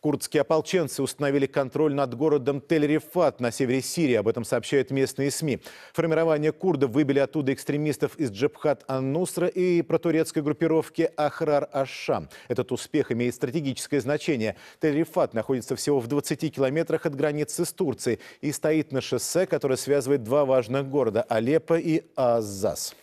Курдские ополченцы установили контроль над городом Тель-Рифат на севере Сирии. Об этом сообщают местные СМИ. Формирование курдов выбили оттуда экстремистов из Джабхат Ан-Нусра и протурецкой группировки Ахрар Ашам. Этот успех имеет стратегическое значение. Тель-Рифат находится всего в 20 километрах от границы с Турцией и стоит на шоссе, которое связывает два важных города – Алеппо и Азаз.